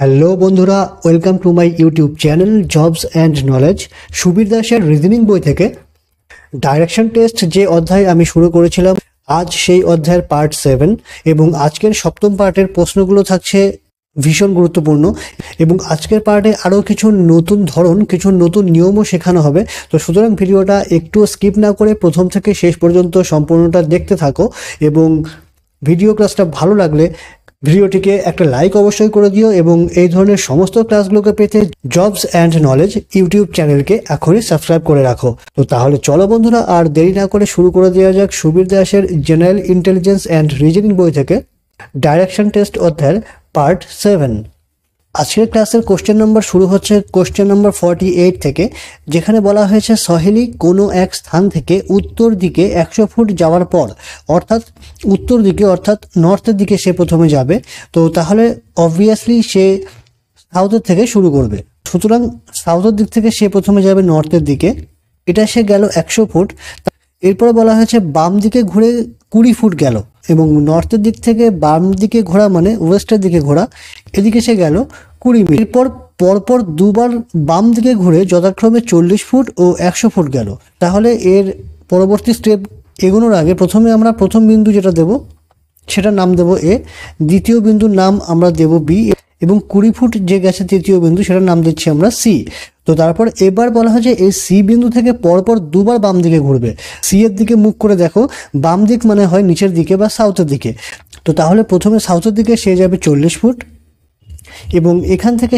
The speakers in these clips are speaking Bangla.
হ্যালো বন্ধুরা welcome to my YouTube channel jobs and knowledge Subir দাসের রিজনিং বই থেকে ডাইরেকশন টেস্ট যে অধ্যায় আমি শুরু করেছিলাম আজ সেই অধ্যায়ের পার্ট সেভেন এবং আজকের সপ্তম পার্টের প্রশ্নগুলো থাকছে ভীষণ গুরুত্বপূর্ণ এবং আজকের পার্টে আরও কিছু নতুন ধরন কিছু নতুন নিয়মও শেখানো হবে তো সুতরাং ভিডিওটা একটু স্কিপ না করে প্রথম থেকে শেষ পর্যন্ত সম্পূর্ণটা দেখতে থাকো এবং ভিডিও ক্লাসটা ভালো লাগলে ভিডিওটিকে একটা লাইক অবশ্যই করে দিও এবং এই ধরনের সমস্ত ক্লাসগুলোকে পেতে জবস অ্যান্ড নলেজ ইউটিউব চ্যানেলকে এখনই সাবস্ক্রাইব করে রাখো তো তাহলে চলো বন্ধুরা আর দেরি না করে শুরু করে দেওয়া যাক সুবীর দাসের জেনারেল ইন্টেলিজেন্স অ্যান্ড রিজনিং বই থেকে ডাইরেকশন টেস্ট অধ্যায়ের পার্ট সেভেন আজকের ক্লাসের কোশ্চেন নম্বর শুরু হচ্ছে কোশ্চেন নম্বর ফর্টি এইট থেকে যেখানে বলা হয়েছে সহেলি কোনো এক স্থান থেকে উত্তর দিকে একশো ফুট যাওয়ার পর অর্থাৎ উত্তর দিকে অর্থাৎ নর্থের দিকে সে প্রথমে যাবে তো তাহলে অবভিয়াসলি সে সাউথের থেকে শুরু করবে সুতরাং সাউথের দিক থেকে সে প্রথমে যাবে নর্থের দিকে এটা সে গেল একশো ফুট এরপরে বলা হয়েছে বাম দিকে ঘুরে কুড়ি ফুট গেল এবং নর্থের দিক থেকে বাম দিকে ঘোরা মানে ওয়েস্টের দিকে ঘোরা এদিকে সে গেল কুড়ি মিনিট এরপর পরপর দুবার বাম দিকে ঘুরে যথাক্রমে চল্লিশ ফুট ও একশো ফুট গেল তাহলে এর পরবর্তী স্টেপ এগোনোর আগে প্রথমে আমরা প্রথম বিন্দু যেটা দেব সেটার নাম দেব এ দ্বিতীয় বিন্দুর নাম আমরা দেব বি এবং কুড়ি ফুট যে গেছে তৃতীয় বিন্দু সেটার নাম দিচ্ছি আমরা সি তো তারপর এবার বলা হয় যে এই সি বিন্দু থেকে পরপর দুবার বাম দিকে ঘুরবে সি এর দিকে মুখ করে দেখো বাম দিক মানে হয় নিচের দিকে বা সাউথের দিকে তো তাহলে প্রথমে সাউথের দিকে সে যাবে চল্লিশ ফুট এবং এখান থেকে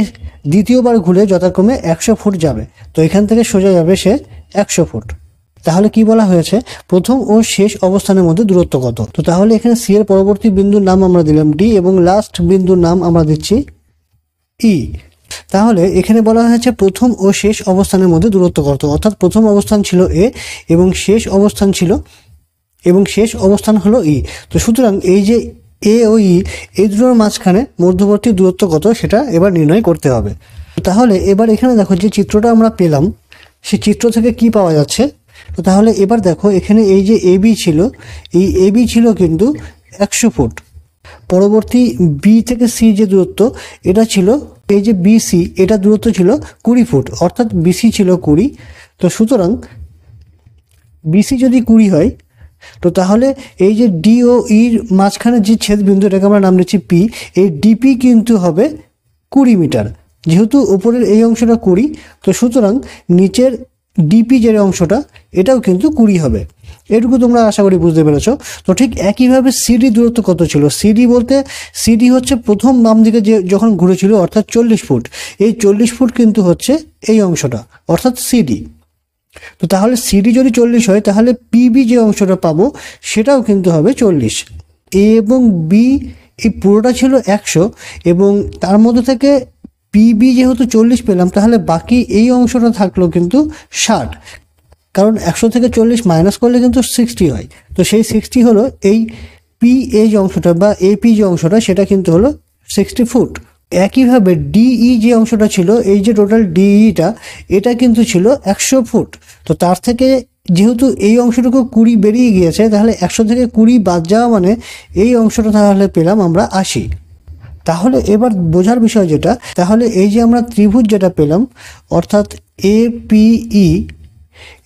দ্বিতীয়বার ঘুরে যথাক্রমে একশো ফুট যাবে তো এখান থেকে সোজা যাবে সে একশো ফুট তাহলে কি বলা হয়েছে প্রথম ও শেষ অবস্থানের মধ্যে দূরত্ব কত তো তাহলে এখানে সি এর পরবর্তী বিন্দুর নাম আমরা দিলাম ডি এবং লাস্ট বিন্দুর নাম আমরা দিচ্ছি ই তাহলে এখানে বলা হয়েছে প্রথম ও শেষ অবস্থানের মধ্যে দূরত্ব কত অর্থাৎ প্রথম অবস্থান ছিল এ এবং শেষ অবস্থান ছিল এবং শেষ অবস্থান হলো ই তো সুতরাং এই যে এ ও ই এই দুটোর মাঝখানে মধ্যবর্তী দূরত্ব কত সেটা এবার নির্ণয় করতে হবে তাহলে এবার এখানে দেখো যে চিত্রটা আমরা পেলাম সে চিত্র থেকে কি পাওয়া যাচ্ছে তো তাহলে এবার দেখো এখানে এই যে এ বি ছিল এই এ বি ছিল কিন্তু একশো ফুট পরবর্তী বি থেকে সি যে দূরত্ব এটা ছিল এই যে বিসি এটা দূরত্ব ছিল কুড়ি ফুট অর্থাৎ বিসি ছিল কুড়ি তো সুতরাং বিসি যদি কুড়ি হয় তো তাহলে এই যে ডিও ইর e মাঝখানে যে ছেদবিন্দু এটাকে আমরা নাম নিচ্ছি পি এই ডিপি কিন্তু হবে কুড়ি মিটার যেহেতু উপরের এই অংশটা কুড়ি তো সুতরাং নিচের ডিপি যে অংশটা এটাও কিন্তু কুড়ি হবে এটুকু তোমরা আশা করি বুঝতে পেরেছো তো ঠিক একইভাবে সিডি দূরত্ব কত ছিল সিডি বলতে সিডি হচ্ছে প্রথম বাম দিকে যে যখন ঘুরেছিল অর্থাৎ চল্লিশ ফুট এই চল্লিশ ফুট কিন্তু হচ্ছে এই অংশটা অর্থাৎ সিডি তো তাহলে সিডি যদি চল্লিশ হয় তাহলে পিবি যে অংশটা পাবো সেটাও কিন্তু হবে চল্লিশ এ এবং বি এই পুরোটা ছিল একশো এবং তার মধ্যে থেকে পিবি যেহেতু চল্লিশ পেলাম তাহলে বাকি এই অংশটা থাকলো কিন্তু ষাট কারণ একশো থেকে চল্লিশ মাইনাস করলে কিন্তু সিক্সটি হয় তো সেই সিক্সটি হলো এই পি যে অংশটা বা এপি যে অংশটা সেটা কিন্তু হলো সিক্সটি ফুট একইভাবে ডিই e যে অংশটা ছিল এই যে টোটাল ডিইটা e এটা কিন্তু ছিল একশো ফুট তো তার থেকে যেহেতু এই অংশটুকু কুড়ি বেরিয়ে গিয়েছে তাহলে একশো থেকে কুড়ি বাদ যাওয়া মানে এই অংশটা তাহলে পেলাম আমরা আশি তাহলে এবার বোঝার বিষয় যেটা তাহলে এই যে আমরা ত্রিভুজ যেটা পেলাম অর্থাৎ এপিই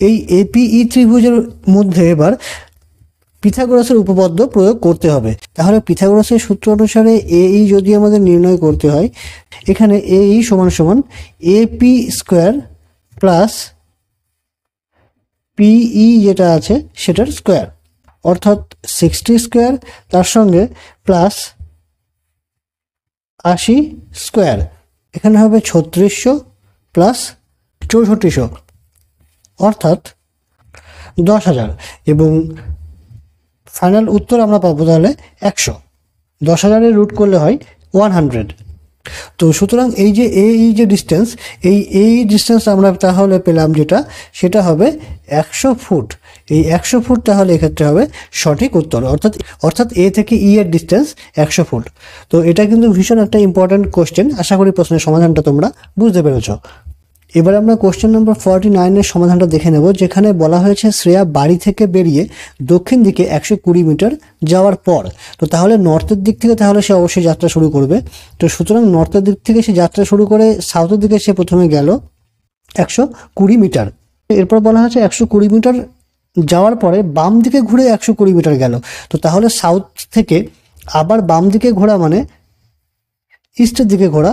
এই এপিই e ত্রিভুজের মধ্যে এবার পিথাগোরাসের উপপাদ্য প্রয়োগ করতে হবে তাহলে পিথাগোরাসের সূত্র অনুসারে এই e যদি আমাদের নির্ণয় করতে হয় এখানে এই e সমান সমান এপি স্কোয়ার প্লাস পিই যেটা আছে সেটার স্কোয়ার অর্থাৎ সিক্সটি স্কোয়ার তার সঙ্গে প্লাস আশি স্কোয়ার এখানে হবে ছত্রিশশো প্লাস চৌষট্টিশো অর্থাৎ দশ হাজার এবং ফাইনাল উত্তর আমরা পাবো তাহলে একশো দশ হাজারের রুট করলে হয় ওয়ান হান্ড্রেড তো সুতরাং এই যে e, এই যে ডিস্টেন্স এই এই ডিস্টেন্স আমরা তাহলে পেলাম যেটা সেটা হবে একশো ফুট এই একশো ফুট তাহলে এক্ষেত্রে হবে সঠিক উত্তর অর্থাৎ অর্থাৎ এ থেকে ই e এর ডিস্টেন্স একশো ফুট তো এটা কিন্তু ভীষণ একটা ইম্পর্ট্যান্ট কোশ্চেন আশা করি প্রশ্নের সমাধানটা তোমরা বুঝতে পেরেছ এবার আমরা কোশ্চেন নম্বর ফর্টি নাইনের সমাধানটা দেখে নেব যেখানে বলা হয়েছে শ্রেয়া বাড়ি থেকে বেরিয়ে দক্ষিণ দিকে একশো কুড়ি মিটার যাওয়ার পর তো তাহলে নর্থের দিক থেকে তাহলে সে অবশ্যই যাত্রা শুরু করবে তো সুতরাং নর্থের দিক থেকে সে যাত্রা শুরু করে সাউথের দিকে সে প্রথমে গেল একশো কুড়ি মিটার এরপর বলা হয়েছে একশো কুড়ি মিটার যাওয়ার পরে বাম দিকে ঘুরে একশো কুড়ি মিটার গেল তো তাহলে সাউথ থেকে আবার বাম দিকে ঘোরা মানে ইস্টের দিকে ঘোরা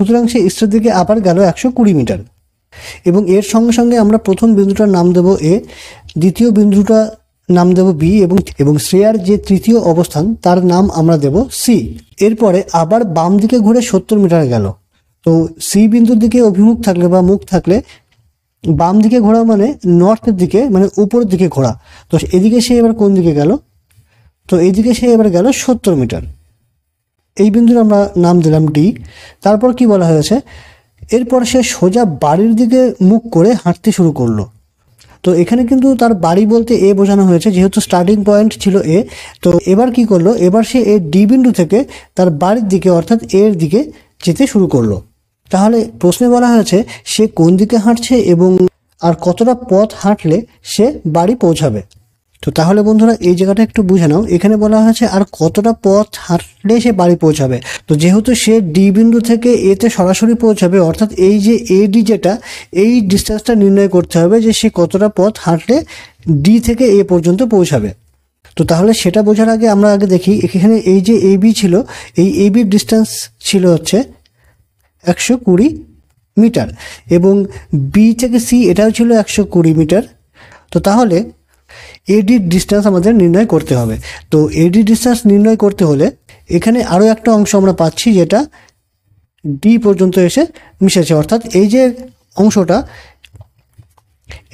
সুতরাং সে ইস্টের দিকে আবার গেল একশো কুড়ি মিটার এবং এর সঙ্গে সঙ্গে আমরা প্রথম বিন্দুটার নাম দেব এ দ্বিতীয় বিন্দুটা নাম দেব বি এবং এবং শ্রেয়ার যে তৃতীয় অবস্থান তার নাম আমরা দেব সি এরপরে আবার বাম দিকে ঘুরে সত্তর মিটার গেল তো সি বিন্দুর দিকে অভিমুখ থাকলে বা মুখ থাকলে বাম দিকে ঘোরা মানে নর্থের দিকে মানে উপরের দিকে ঘোরা তো এদিকে সে এবার কোন দিকে গেল তো এদিকে সে এবার গেল সত্তর মিটার এই বিন্দুর আমরা নাম দিলাম ডি তারপর কি বলা হয়েছে এরপর সে সোজা বাড়ির দিকে মুখ করে হাঁটতে শুরু করলো তো এখানে কিন্তু তার বাড়ি বলতে এ বোঝানো হয়েছে যেহেতু স্টার্টিং পয়েন্ট ছিল এ তো এবার কি করলো এবার সে এ ডি বিন্দু থেকে তার বাড়ির দিকে অর্থাৎ এর দিকে যেতে শুরু করলো তাহলে প্রশ্নে বলা হয়েছে সে কোন দিকে হাঁটছে এবং আর কতটা পথ হাঁটলে সে বাড়ি পৌঁছাবে তো তাহলে বন্ধুরা এই জায়গাটা একটু বুঝে নাও এখানে বলা হয়েছে আর কতটা পথ হাঁটলে সে বাড়ি পৌঁছাবে তো যেহেতু সে ডি বিন্দু থেকে এতে সরাসরি পৌঁছাবে অর্থাৎ এই যে এ ডি যেটা এই ডিস্টেন্সটা নির্ণয় করতে হবে যে সে কতটা পথ হাঁটলে ডি থেকে এ পর্যন্ত পৌঁছাবে তো তাহলে সেটা বোঝার আগে আমরা আগে দেখি এখানে এই যে এবি ছিল এই এবির ডিস্টেন্স ছিল হচ্ছে একশো কুড়ি মিটার এবং বি থেকে সি এটাও ছিল একশো কুড়ি মিটার তো তাহলে এডি ডিস্টেন্স আমাদের নির্ণয় করতে হবে তো এডি ডিস্টেন্স নির্ণয় করতে হলে এখানে আরও একটা অংশ আমরা পাচ্ছি যেটা ডি পর্যন্ত এসে মিশেছে অর্থাৎ এই যে অংশটা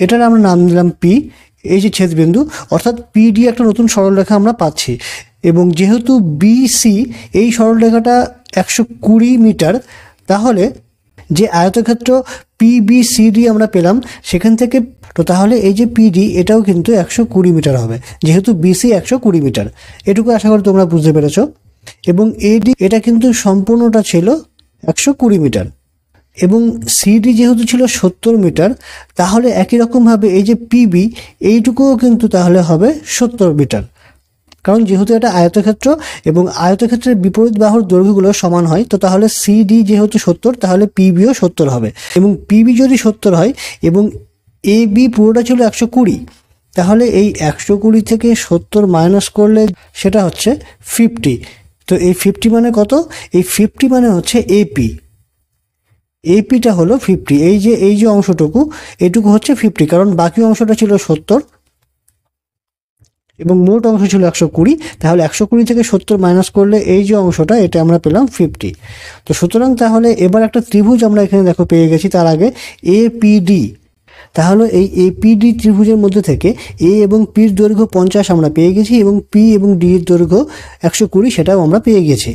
এটার আমরা নাম দিলাম পি এই যে ছেদবিন্দু অর্থাৎ পিডি একটা নতুন সরলরেখা আমরা পাচ্ছি এবং যেহেতু বিসি এই সরলরেখাটা একশো কুড়ি মিটার তাহলে যে আয়তক্ষেত্র পিবিসিডি আমরা পেলাম সেখান থেকে তো তাহলে এই যে পিডি এটাও কিন্তু একশো কুড়ি মিটার হবে যেহেতু বিসি একশো কুড়ি মিটার এটুকু আশা করি তোমরা বুঝতে পেরেছ এবং এডি এটা কিন্তু সম্পূর্ণটা ছিল একশো কুড়ি মিটার এবং সিডি যেহেতু ছিল সত্তর মিটার তাহলে একই রকমভাবে এই যে পিবি এইটুকুও কিন্তু তাহলে হবে সত্তর মিটার কারণ যেহেতু এটা আয়তক্ষেত্র এবং আয়তক্ষেত্রের বিপরীত বাহুর দৈর্ঘ্যগুলো সমান হয় তো তাহলে সিডি যেহেতু সত্তর তাহলে পিবিও সত্তর হবে এবং পিবি যদি সত্তর হয় এবং এ বি পুরোটা ছিল একশো কুড়ি তাহলে এই একশো কুড়ি থেকে সত্তর মাইনাস করলে সেটা হচ্ছে ফিফটি তো এই ফিফটি মানে কত এই ফিফটি মানে হচ্ছে এপি এপিটা হলো ফিফটি এই যে এই যে অংশটুকু এটুকু হচ্ছে ফিফটি কারণ বাকি অংশটা ছিল সত্তর এবং মোট অংশ ছিল একশো কুড়ি তাহলে একশো কুড়ি থেকে সত্তর মাইনাস করলে এই যে অংশটা এটা আমরা পেলাম ফিফটি তো সুতরাং তাহলে এবার একটা ত্রিভুজ আমরা এখানে দেখো পেয়ে গেছি তার আগে এপিডি তাহলে এই এপিডি ত্রিভুজের মধ্যে থেকে এ এবং পির দৈর্ঘ্য পঞ্চাশ আমরা পেয়ে গেছি এবং পি এবং ডি এর দৈর্ঘ্য একশো কুড়ি সেটাও আমরা পেয়ে গেছি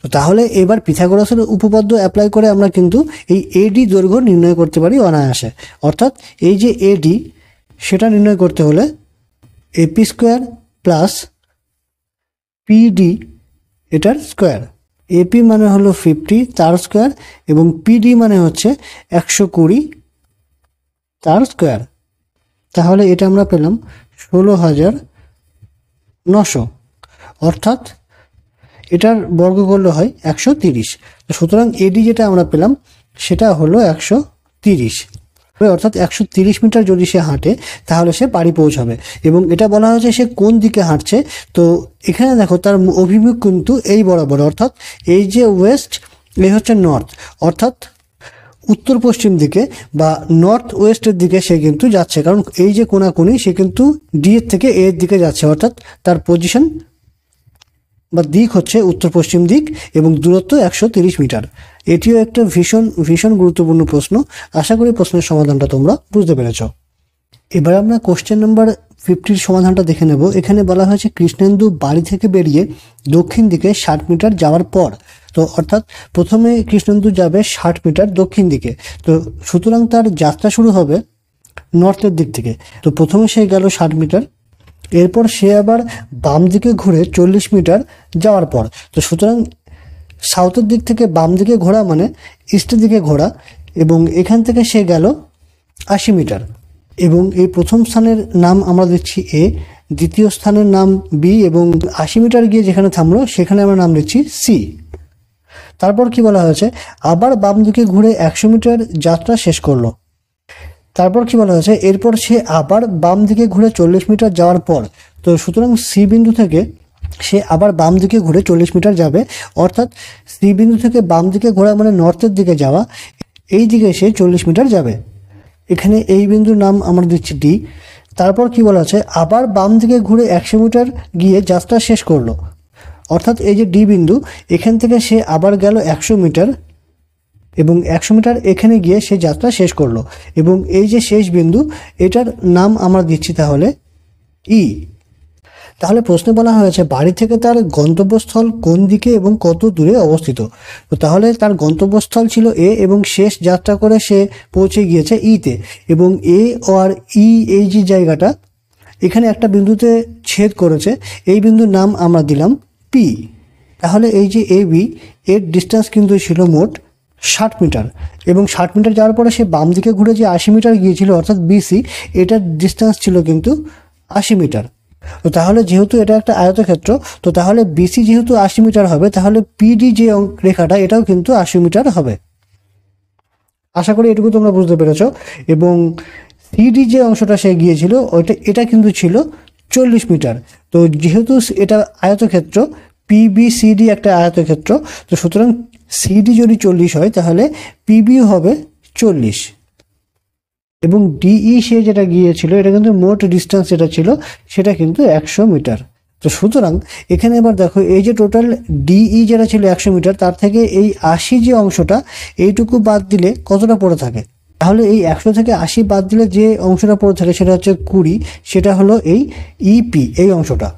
তো তাহলে এবার পিথাগোরাসের উপপাদ্য অ্যাপ্লাই করে আমরা কিন্তু এই এডি দৈর্ঘ্য নির্ণয় করতে পারি অনায়াসে অর্থাৎ এই যে এডি সেটা নির্ণয় করতে হলে এপি স্কোয়ার প্লাস পিডি এটার স্কোয়ার এপি মানে হলো ফিফটি তার স্কোয়ার এবং পিডি মানে হচ্ছে একশো কুড়ি তার স্কোয়ার তাহলে এটা আমরা পেলাম ষোলো হাজার নশো অর্থাৎ এটার বর্গ করলে হয় একশো তিরিশ সুতরাং এডি যেটা আমরা পেলাম সেটা হলো একশো তিরিশ অর্থাৎ একশো মিটার যদি সে হাঁটে তাহলে সে বাড়ি পৌঁছাবে এবং এটা বলা হয়েছে সে কোন দিকে হাঁটছে তো এখানে দেখো তার অভিমুখ কিন্তু এই বরাবর অর্থাৎ এই যে ওয়েস্ট এই হচ্ছে নর্থ অর্থাৎ উত্তর পশ্চিম দিকে বা নর্থ ওয়েস্টের দিকে সে কিন্তু যাচ্ছে কারণ এই যে কোনাকুনি সে কিন্তু ডি এর থেকে এর দিকে যাচ্ছে অর্থাৎ তার পজিশন বা দিক হচ্ছে উত্তর পশ্চিম দিক এবং দূরত্ব একশো মিটার এটিও একটা ভীষণ ভীষণ গুরুত্বপূর্ণ প্রশ্ন আশা করি প্রশ্নের সমাধানটা তোমরা বুঝতে পেরেছ এবার আমরা কোশ্চেন নাম্বার ফিফটির সমাধানটা দেখে নেব এখানে বলা হয়েছে কৃষ্ণেন্দু বাড়ি থেকে বেরিয়ে দক্ষিণ দিকে ষাট মিটার যাওয়ার পর তো অর্থাৎ প্রথমে কৃষ্ণেন্দু যাবে ষাট মিটার দক্ষিণ দিকে তো সুতরাং তার যাত্রা শুরু হবে নর্থের দিক থেকে তো প্রথমে সে গেল ষাট মিটার এরপর সে আবার বাম দিকে ঘুরে চল্লিশ মিটার যাওয়ার পর তো সুতরাং সাউথের দিক থেকে বাম দিকে ঘোরা মানে ইস্টের দিকে ঘোরা এবং এখান থেকে সে গেল আশি মিটার এবং এই প্রথম স্থানের নাম আমরা দিচ্ছি এ দ্বিতীয় স্থানের নাম বি এবং আশি মিটার গিয়ে যেখানে থামলো সেখানে আমরা নাম দিচ্ছি সি তারপর কি বলা হয়েছে আবার বাম দিকে ঘুরে একশো মিটার যাত্রা শেষ করলো তারপর কি বলা হয়েছে এরপর সে আবার বাম দিকে ঘুরে চল্লিশ মিটার যাওয়ার পর তো সুতরাং সি বিন্দু থেকে সে আবার বাম দিকে ঘুরে চল্লিশ মিটার যাবে অর্থাৎ শ্রীবিন্দু থেকে বাম দিকে ঘোরা মানে নর্থের দিকে যাওয়া এই দিকে সে চল্লিশ মিটার যাবে এখানে এই বিন্দুর নাম আমরা দিচ্ছি ডি তারপর কি বলা আছে আবার বাম দিকে ঘুরে একশো মিটার গিয়ে যাত্রা শেষ করলো অর্থাৎ এই যে ডি বিন্দু এখান থেকে সে আবার গেল একশো মিটার এবং একশো মিটার এখানে গিয়ে সে যাত্রা শেষ করলো এবং এই যে শেষ বিন্দু এটার নাম আমরা দিচ্ছি তাহলে ই তাহলে প্রশ্নে বলা হয়েছে বাড়ি থেকে তার গন্তব্যস্থল কোন দিকে এবং কত দূরে অবস্থিত তো তাহলে তার গন্তব্যস্থল ছিল এ এবং শেষ যাত্রা করে সে পৌঁছে গিয়েছে ইতে এবং এ আর ই এই যে জায়গাটা এখানে একটা বিন্দুতে ছেদ করেছে এই বিন্দুর নাম আমরা দিলাম পি তাহলে এই যে এ বি এর ডিস্টেন্স কিন্তু ছিল মোট ষাট মিটার এবং ষাট মিটার যাওয়ার পরে সে বাম দিকে ঘুরে যে আশি মিটার গিয়েছিল অর্থাৎ বিসি এটার ডিস্টেন্স ছিল কিন্তু আশি মিটার তো তাহলে যেহেতু এটা একটা আয়তক্ষেত্র তো তাহলে বিসি যেহেতু আশি মিটার হবে তাহলে পিডি যে রেখাটা এটাও কিন্তু আশি মিটার হবে আশা করি এটুকু তোমরা বুঝতে পেরেছ এবং সিডি যে অংশটা সে গিয়েছিল ওইটা এটা কিন্তু ছিল চল্লিশ মিটার তো যেহেতু এটা আয়তক্ষেত্র পিবিসিডি একটা আয়তক্ষেত্র তো সুতরাং সিডি যদি চল্লিশ হয় তাহলে পিবিও হবে চল্লিশ এবং ডিই e সে যেটা গিয়েছিল এটা কিন্তু মোট ডিস্টেন্স যেটা ছিল সেটা কিন্তু একশো মিটার তো সুতরাং এখানে এবার দেখো এই যে টোটাল ডিই e যেটা ছিল একশো মিটার তার থেকে এই আশি যে অংশটা এইটুকু বাদ দিলে কতটা পড়ে থাকে তাহলে এই একশো থেকে আশি বাদ দিলে যে অংশটা পড়ে থাকে সেটা হচ্ছে কুড়ি সেটা হলো এই ইপি e এই অংশটা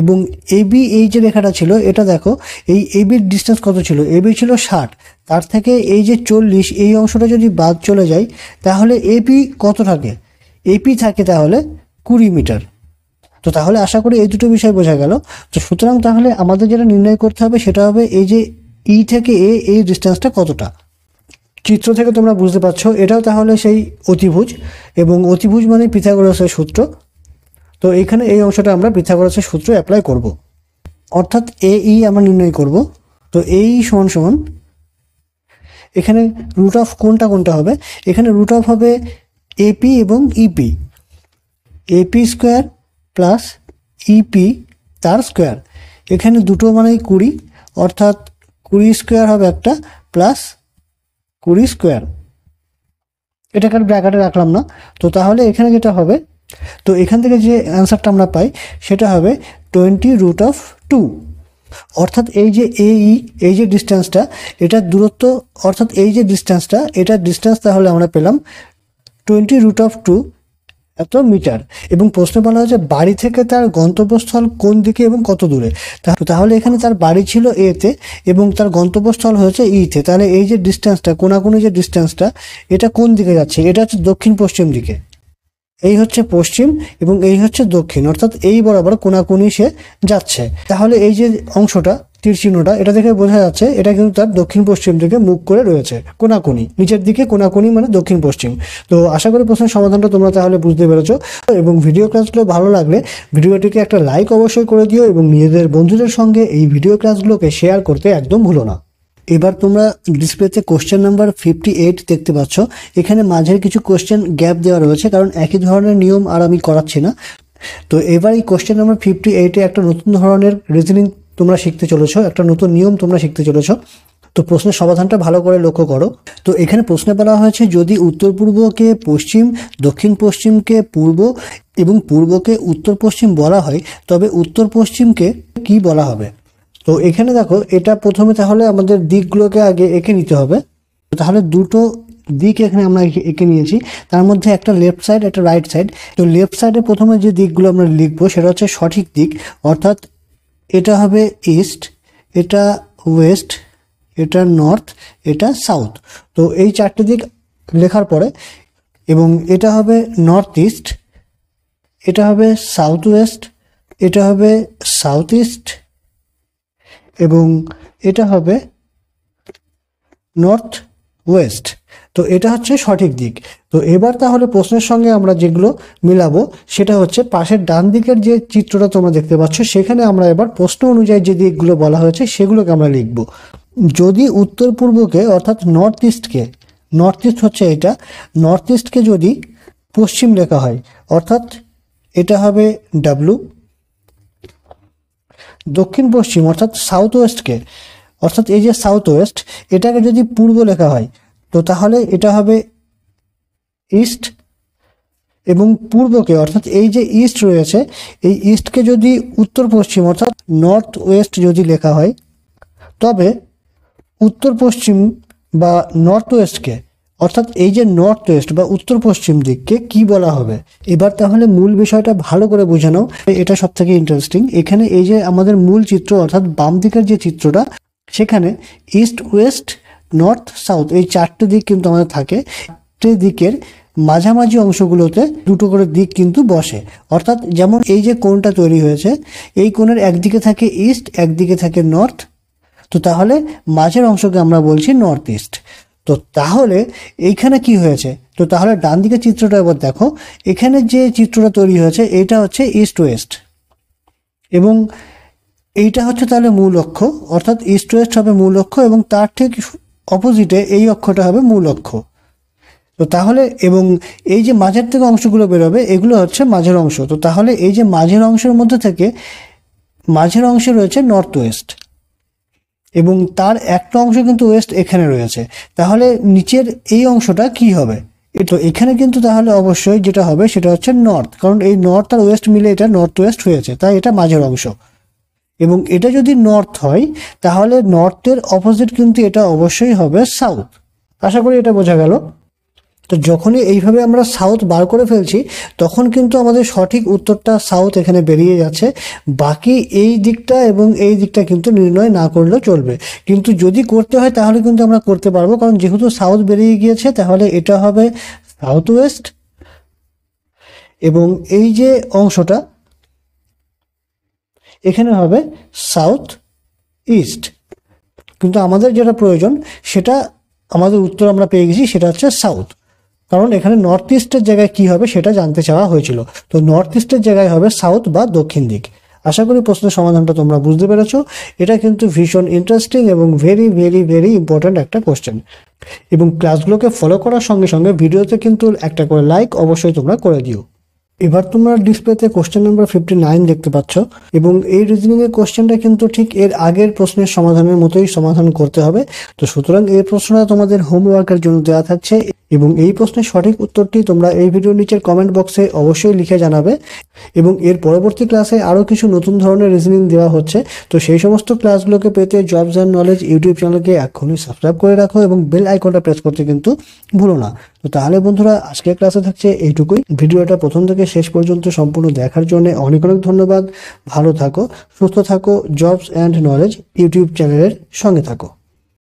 এবং এবি এই যে রেখাটা ছিল এটা দেখো এই এবির ডিস্টেন্স কত ছিল এবি ছিল ষাট তার থেকে এই যে চল্লিশ এই অংশটা যদি বাদ চলে যায় তাহলে এপি কত থাকে এপি থাকে তাহলে কুড়ি মিটার তো তাহলে আশা করি এই দুটো বিষয় বোঝা গেল তো সুতরাং তাহলে আমাদের যেটা নির্ণয় করতে হবে সেটা হবে এই যে ই e থেকে এ এই ডিস্টেন্সটা কতটা চিত্র থেকে তোমরা বুঝতে পারছো এটাও তাহলে সেই অতিভুজ এবং অতিভুজ মানে পিথাগোরাসের সূত্র তো এখানে এই অংশটা আমরা পিথাগোরাসের সূত্র অ্যাপ্লাই করব। অর্থাৎ এ ই e আমরা নির্ণয় করব তো এই e সমান সমান এখানে রুট অফ কোনটা কোনটা হবে এখানে রুট অফ হবে এপি এবং EP AP square plus EP তার স্কোয়ার এখানে দুটো মানেই কুড়ি অর্থাৎ কুড়ি স্কোয়ার হবে একটা প্লাস কুড়ি স্কোয়ার এটাকে ব্র্যাকেটে রাখলাম না তো তাহলে এখানে যেটা হবে তো এখান থেকে যে অ্যান্সারটা আমরা পাই সেটা হবে টোয়েন্টি রুট অফ টু অর্থাৎ এই যে এই e, এই যে ডিস্ট্যান্সটা এটার দূরত্ব অর্থাৎ এই যে ডিস্ট্যান্সটা এটার ডিস্ট্যান্স তাহলে আমরা পেলাম টোয়েন্টি রুট অফ টু এত মিটার এবং প্রশ্ন বলা হয়েছে বাড়ি থেকে তার গন্তব্যস্থল কোন দিকে এবং কত দূরে তাহলে এখানে তার বাড়ি ছিল এতে এবং তার গন্তব্যস্থল হয়েছে ইতে তাহলে এই যে ডিস্ট্যান্সটা কোনাকুনি যে ডিস্ট্যান্সটা এটা কোন দিকে যাচ্ছে এটা হচ্ছে দক্ষিণ পশ্চিম দিকে এই হচ্ছে পশ্চিম এবং এই হচ্ছে দক্ষিণ অর্থাৎ এই বরাবর কোনাকুনি সে যাচ্ছে তাহলে এই যে অংশটা তীর চিহ্নটা এটা দেখে বোঝা যাচ্ছে এটা কিন্তু তার দক্ষিণ পশ্চিম দিকে মুখ করে রয়েছে কোনাকুনি নিচের দিকে কোনাকুনি মানে দক্ষিণ পশ্চিম তো আশা করি প্রশ্নের সমাধানটা তোমরা তাহলে বুঝতে পেরেছো এবং ভিডিও ক্লাসগুলো ভালো লাগলে ভিডিওটিকে একটা লাইক অবশ্যই করে দিও এবং নিজেদের বন্ধুদের সঙ্গে এই ভিডিও ক্লাসগুলোকে শেয়ার করতে একদম ভুলো না এবার তোমরা ডিসপ্লেতে কোশ্চেন নাম্বার ফিফটি এইট দেখতে পাচ্ছ এখানে মাঝের কিছু কোশ্চেন গ্যাপ দেওয়া রয়েছে কারণ একই ধরনের নিয়ম আর আমি করাচ্ছি না তো এবার এই কোশ্চেন নাম্বার ফিফটি এইটে একটা নতুন ধরনের রিজনিং তোমরা শিখতে চলেছ একটা নতুন নিয়ম তোমরা শিখতে চলেছ তো প্রশ্নের সমাধানটা ভালো করে লক্ষ্য করো তো এখানে প্রশ্নে বলা হয়েছে যদি উত্তর পূর্বকে পশ্চিম দক্ষিণ পশ্চিমকে পূর্ব এবং পূর্বকে উত্তর পশ্চিম বলা হয় তবে উত্তর পশ্চিমকে কি বলা হবে তো এখানে দেখো এটা প্রথমে তাহলে আমাদের দিকগুলোকে আগে এঁকে নিতে হবে তাহলে দুটো দিক এখানে আমরা এঁকে নিয়েছি তার মধ্যে একটা লেফট সাইড একটা রাইট সাইড তো লেফট সাইডে প্রথমে যে দিকগুলো আমরা লিখবো সেটা হচ্ছে সঠিক দিক অর্থাৎ এটা হবে ইস্ট এটা ওয়েস্ট এটা নর্থ এটা সাউথ তো এই চারটে দিক লেখার পরে এবং এটা হবে নর্থ ইস্ট এটা হবে সাউথ ওয়েস্ট এটা হবে সাউথ ইস্ট এবং এটা হবে নর্থ ওয়েস্ট তো এটা হচ্ছে সঠিক দিক তো এবার তাহলে প্রশ্নের সঙ্গে আমরা যেগুলো মিলাবো সেটা হচ্ছে পাশের ডান দিকের যে চিত্রটা তোমরা দেখতে পাচ্ছ সেখানে আমরা এবার প্রশ্ন অনুযায়ী যে দিকগুলো বলা হয়েছে সেগুলোকে আমরা লিখব যদি উত্তর পূর্বকে অর্থাৎ নর্থ ইস্টকে নর্থ ইস্ট হচ্ছে এটা নর্থ ইস্টকে যদি পশ্চিম লেখা হয় অর্থাৎ এটা হবে ডাব্লু দক্ষিণ পশ্চিম অর্থাৎ সাউথ ওয়েস্টকে অর্থাৎ এই যে সাউথ ওয়েস্ট এটাকে যদি পূর্ব লেখা হয় তো তাহলে এটা হবে ইস্ট এবং পূর্বকে অর্থাৎ এই যে ইস্ট রয়েছে এই ইস্টকে যদি উত্তর পশ্চিম অর্থাৎ নর্থ ওয়েস্ট যদি লেখা হয় তবে উত্তর পশ্চিম বা নর্থ ওয়েস্টকে অর্থাৎ এই যে নর্থ ওয়েস্ট বা উত্তর পশ্চিম দিককে কি বলা হবে এবার তাহলে মূল বিষয়টা ভালো করে বোঝানো এটা সব থেকে ইন্টারেস্টিং এখানে এই যে আমাদের মূল চিত্র অর্থাৎ বাম দিকের যে চিত্রটা সেখানে ইস্ট ওয়েস্ট নর্থ সাউথ এই চারটে দিক কিন্তু আমাদের থাকে চারটে দিকের মাঝামাঝি অংশগুলোতে দুটো করে দিক কিন্তু বসে অর্থাৎ যেমন এই যে কোণটা তৈরি হয়েছে এই কোণের একদিকে থাকে ইস্ট একদিকে থাকে নর্থ তো তাহলে মাঝের অংশকে আমরা বলছি নর্থ ইস্ট তো তাহলে এইখানে কি হয়েছে তো তাহলে ডান দিকে চিত্রটা এবার দেখো এখানে যে চিত্রটা তৈরি হয়েছে এটা হচ্ছে ইস্ট ওয়েস্ট এবং এইটা হচ্ছে তাহলে মূল অক্ষ অর্থাৎ ইস্ট ওয়েস্ট হবে মূল অক্ষ এবং তার ঠিক অপোজিটে এই অক্ষটা হবে মূল অক্ষ তো তাহলে এবং এই যে মাঝের থেকে অংশগুলো বেরোবে এগুলো হচ্ছে মাঝের অংশ তো তাহলে এই যে মাঝের অংশের মধ্যে থেকে মাঝের অংশে রয়েছে নর্থ ওয়েস্ট এবং তার একটা অংশ কিন্তু ওয়েস্ট এখানে রয়েছে তাহলে নিচের এই অংশটা কি হবে তো এখানে কিন্তু তাহলে অবশ্যই যেটা হবে সেটা হচ্ছে নর্থ কারণ এই নর্থ আর ওয়েস্ট মিলে এটা নর্থ ওয়েস্ট হয়েছে তাই এটা মাঝের অংশ এবং এটা যদি নর্থ হয় তাহলে নর্থের অপোজিট কিন্তু এটা অবশ্যই হবে সাউথ আশা করি এটা বোঝা গেল তো যখনই এইভাবে আমরা সাউথ বার করে ফেলছি তখন কিন্তু আমাদের সঠিক উত্তরটা সাউথ এখানে বেরিয়ে যাচ্ছে বাকি এই দিকটা এবং এই দিকটা কিন্তু নির্ণয় না করলেও চলবে কিন্তু যদি করতে হয় তাহলে কিন্তু আমরা করতে পারবো কারণ যেহেতু সাউথ বেরিয়ে গিয়েছে তাহলে এটা হবে সাউথ ওয়েস্ট এবং এই যে অংশটা এখানে হবে সাউথ ইস্ট কিন্তু আমাদের যেটা প্রয়োজন সেটা আমাদের উত্তর আমরা পেয়ে গেছি সেটা হচ্ছে সাউথ কারণ এখানে নর্থ ইস্টের জায়গায় কি হবে সেটা জানতে চাওয়া হয়েছিল তো নর্থ ইস্টের জায়গায় হবে সাউথ বা দক্ষিণ দিক আশা করি প্রশ্নের সমাধানটা তোমরা বুঝতে পেরেছ এটা কিন্তু ভীষণ ইন্টারেস্টিং এবং ভেরি ভেরি ভেরি ইম্পর্ট্যান্ট একটা কোশ্চেন এবং ক্লাসগুলোকে ফলো করার সঙ্গে সঙ্গে ভিডিওতে কিন্তু একটা করে লাইক অবশ্যই তোমরা করে দিও এবার তোমরা ডিসপ্লেতে কোশ্চেন নাম্বার ফিফটি নাইন দেখতে পাচ্ছ এবং এই রিজনিং এর কোশ্চেনটা কিন্তু ঠিক এর আগের প্রশ্নের সমাধানের মতোই সমাধান করতে হবে তো সুতরাং এই প্রশ্নটা তোমাদের হোমওয়ার্কের জন্য দেওয়া থাকছে এবং এই প্রশ্নের সঠিক উত্তরটি তোমরা এই ভিডিওর নিচের কমেন্ট বক্সে অবশ্যই লিখে জানাবে এবং এর পরবর্তী ক্লাসে আরও কিছু নতুন ধরনের রিজনিং দেওয়া হচ্ছে তো সেই সমস্ত ক্লাসগুলোকে পেতে জবস অ্যান্ড নলেজ ইউটিউব চ্যানেলকে এখনই সাবস্ক্রাইব করে রাখো এবং বেল আইকনটা প্রেস করতে কিন্তু ভুলো না তো তাহলে বন্ধুরা আজকের ক্লাসে থাকছে এইটুকুই ভিডিওটা প্রথম থেকে শেষ পর্যন্ত সম্পূর্ণ দেখার জন্য অনেক অনেক ধন্যবাদ ভালো থাকো সুস্থ থাকো জবস অ্যান্ড নলেজ ইউটিউব চ্যানেলের সঙ্গে থাকো